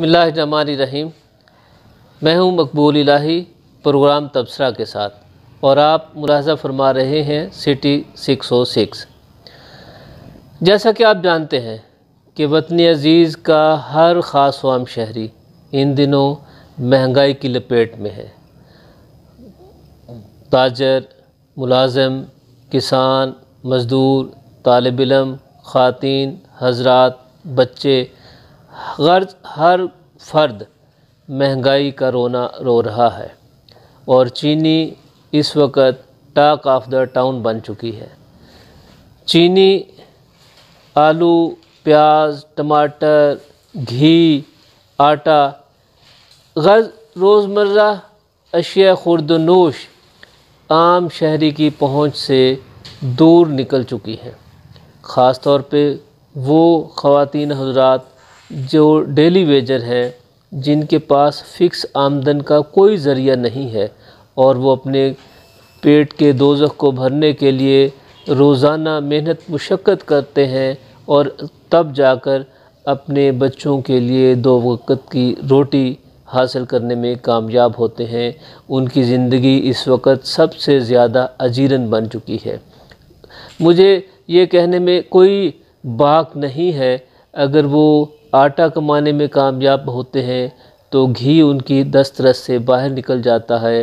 रहीम मैं हूं मकबूल इलाही प्रोग्राम तबसरा के साथ और आप मुलाजा फरमा रहे हैं सिटी 606 जैसा कि आप जानते हैं कि वतन अज़ीज़ का हर ख़ास वाम शहरी इन दिनों महंगाई की लपेट में है ताजर मुलाजम किसान मज़दूर तालब इलम ख़ातन हजरात बच्चे गर्ज हर फर्द महंगाई का रोना रो रहा है और चीनी इस वक्त टाक ऑफ द टाउन बन चुकी है चीनी आलू प्याज टमाटर घी आटा गर्ज रोज़मर्रा अशिया खुर्दनोश आम शहरी की पहुंच से दूर निकल चुकी हैं ख़ास तौर पे वो ख़वान हजरात जो डेली वेजर हैं जिनके पास फ़िक्स आमदन का कोई ज़रिया नहीं है और वो अपने पेट के दोजख को भरने के लिए रोज़ाना मेहनत मुशक्क़त करते हैं और तब जाकर अपने बच्चों के लिए दो वक़्त की रोटी हासिल करने में कामयाब होते हैं उनकी ज़िंदगी इस वक्त सबसे ज़्यादा अजीरन बन चुकी है मुझे ये कहने में कोई बाक नहीं है अगर वो आटा कमाने में कामयाब होते हैं तो घी उनकी दस्तरस से बाहर निकल जाता है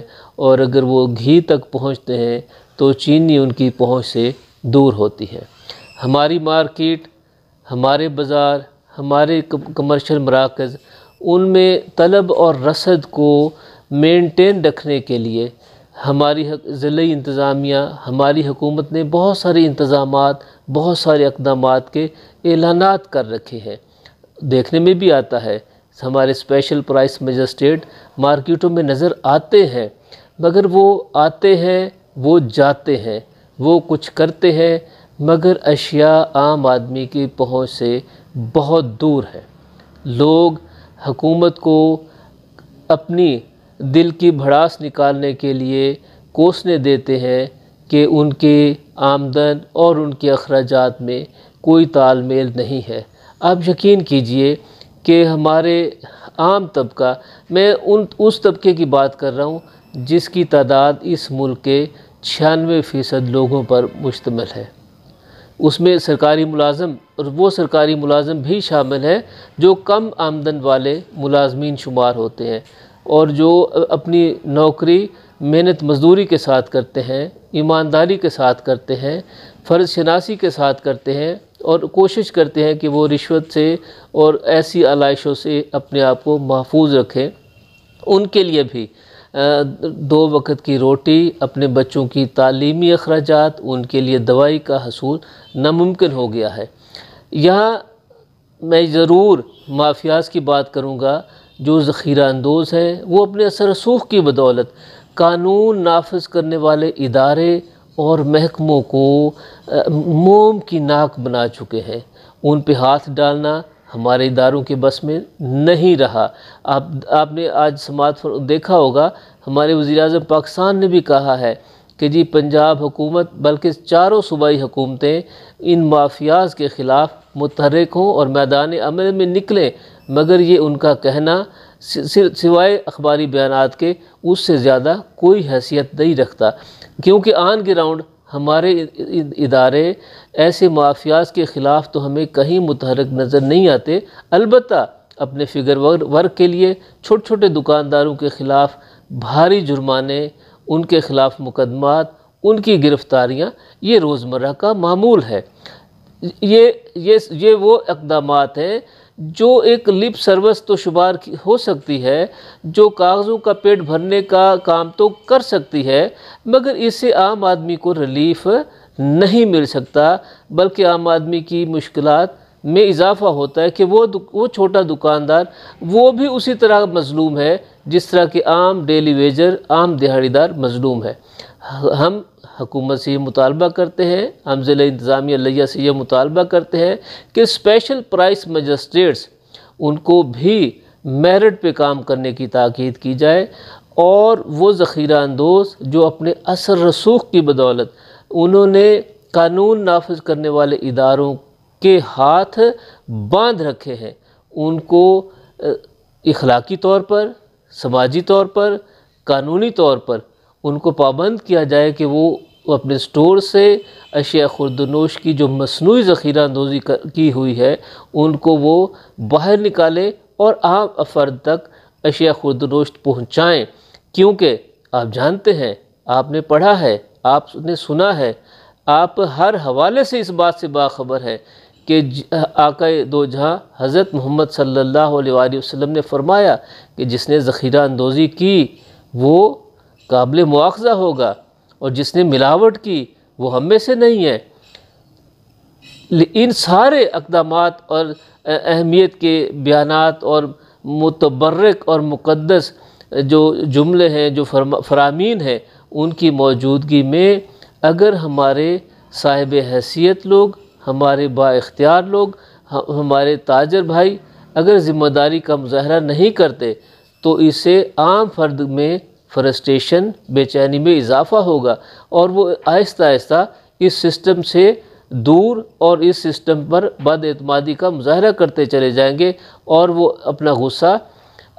और अगर वो घी तक पहुंचते हैं तो चीनी उनकी पहुंच से दूर होती है हमारी मार्केट हमारे बाज़ार हमारे कमर्शल मराकज़ उनमें तलब और रसद को मेंटेन रखने के लिए हमारी जिले इंतज़ामिया हमारी हुकूमत ने बहुत सारे इंतज़ाम बहुत सारे इकदाम के ऐलान कर रखे हैं देखने में भी आता है हमारे स्पेशल प्राइस मजिस्ट्रेट मार्केटों में नज़र आते हैं मगर वो आते हैं वो जाते हैं वो कुछ करते हैं मगर अशिया आम आदमी की पहुंच से बहुत दूर है लोग हकूमत को अपनी दिल की भड़ास निकालने के लिए कोसने देते हैं कि उनके आमदन और उनके अखराज में कोई तालमेल नहीं है आप यकीन कीजिए कि हमारे आम तबका मैं उन उस तबके की बात कर रहा हूँ जिसकी तादाद इस मुल्क के छियानवे फ़ीसद लोगों पर मुश्तमल है उसमें सरकारी मुलाजम और वो सरकारी मुलाजम भी शामिल है जो कम आमदन वाले मुलाजमीन शुमार होते हैं और जो अपनी नौकरी मेहनत मजदूरी के साथ करते हैं ईमानदारी के साथ करते हैं फ़र्ज शनासी के साथ करते हैं और कोशिश करते हैं कि वो रिश्वत से और ऐसी आलाइशों से अपने आप को महफूज रखें उनके लिए भी दो वक्त की रोटी अपने बच्चों की तालीमी अखराज उनके लिए दवाई का हसूल नामुमकिन हो गया है यहाँ मैं ज़रूर माफियाज की बात करूँगा जो ज़ख़ीरा अंदोज़ हैं वो अपने असर रसूख की बदौलत कानून नाफज करने वाले इदारे और महकमों को मोम की नाक बना चुके हैं उन पे हाथ डालना हमारे इदारों के बस में नहीं रहा आप आपने आज समाज पर देखा होगा हमारे वज़ी अजम पाकिस्तान ने भी कहा है कि जी पंजाब हुकूमत बल्कि चारों सूबाई हुकूमतें इन माफियाज के ख़िलाफ़ मुतहरक हों और मैदान अमल में निकलें मगर ये उनका कहना सिवाय अखबारी बयान के उससे ज़्यादा कोई हैसियत नहीं रखता क्योंकि आन ग्राउंड हमारे इदारे ऐसे माफियाज के ख़िलाफ़ तो हमें कहीं मुतहरक नज़र नहीं आते अलबत् अपने फिगर वर्क के लिए छोटे छोटे दुकानदारों के ख़िलाफ़ भारी जुर्माने उनके ख़िलाफ़ मुकदमात उनकी गिरफ़्तारियाँ ये रोज़मर्रा का मामूल है ये ये ये वो इकदाम हैं जो एक लिप सर्विस तो शुमार हो सकती है जो कागज़ों का पेट भरने का काम तो कर सकती है मगर इससे आम आदमी को रिलीफ नहीं मिल सकता बल्कि आम आदमी की मुश्किल में इजाफ़ा होता है कि वो वो छोटा दुकानदार वो भी उसी तरह मजलूम है जिस तरह के आम डेली वेजर आम दिहाड़ीदार मजलूम है हम हकूमत से ये मुतालबा करते हैं हम ज़िले इंतज़ामिया लिया से ये मुतालबा करते हैं कि स्पेशल प्राइस मजस्ट्रेट्स उनको भी मेरिट पे काम करने की ताकीद की जाए और वो ज़ख़ीरा अंदोज जो अपने असर रसूख की बदौलत उन्होंने कानून नाफज करने वाले इदारों के हाथ बांध रखे हैं उनको इखलाकी तौर पर समाजी तौर पर कानूनी तौर पर उनको पाबंद किया जाए कि वो अपने स्टोर से अशिया खुरदनोश की जो मसनू ज़ख़ीरा अंदोज़ी की हुई है उनको वो बाहर निकालें और आम अफर्द तक अशिया खुरदनोश पहुँचाएँ क्योंकि आप जानते हैं आपने पढ़ा है आपने सुना है आप हर हवाले से इस बात से बाखबर है कि आका दो जहाँ हज़रत मोहम्मद सल्ला वसम ने फरमाया कि जिसने ज़ख़ीरा अंदोज़ी की वो काबिल मुआवजा होगा और जिसने मिलावट की वो हम में से नहीं है इन सारे अकदाम और अहमियत के बयान और मतबरक और मुक़दस जो जुमले हैं जो फरामीन हैं उनकी मौजूदगी में अगर हमारे साहिब हैसियत लोग हमारे बाख्तियार लोग हमारे ताजर भाई अगर ज़िम्मेदारी का मुजाहरा नहीं करते तो इसे आम फर्द में फ्रस्ट्रेशन बेचैनी में इजाफा होगा और वो आहिस्ता आहिस्ता इस सिस्टम से दूर और इस सिस्टम पर बदमादी का मुजाहरा करते चले जाएंगे और वो अपना गुस्सा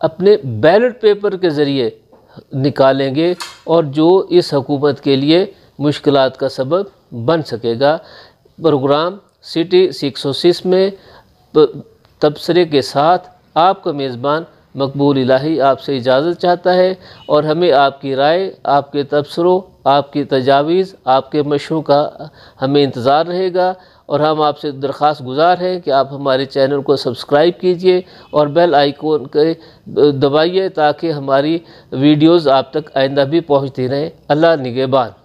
अपने बैलेट पेपर के ज़रिए निकालेंगे और जो इस हकूमत के लिए मुश्किल का सबब बन सकेगा प्रोग्राम सिटी सिक्सोसिस में तबसरे के साथ आपका मेज़बान मकबूल इलाही आपसे इजाज़त चाहता है और हमें आपकी राय आपके तबसरों आपकी तजावीज़ आपके मशों का हमें इंतज़ार रहेगा और हम आपसे दरख्वास गुजार हैं कि आप हमारे चैनल को सब्सक्राइब कीजिए और बेल आइकॉन के दबाइए ताकि हमारी वीडियोस आप तक आइंदा भी पहुंचती रहें अल्लाह निगेबान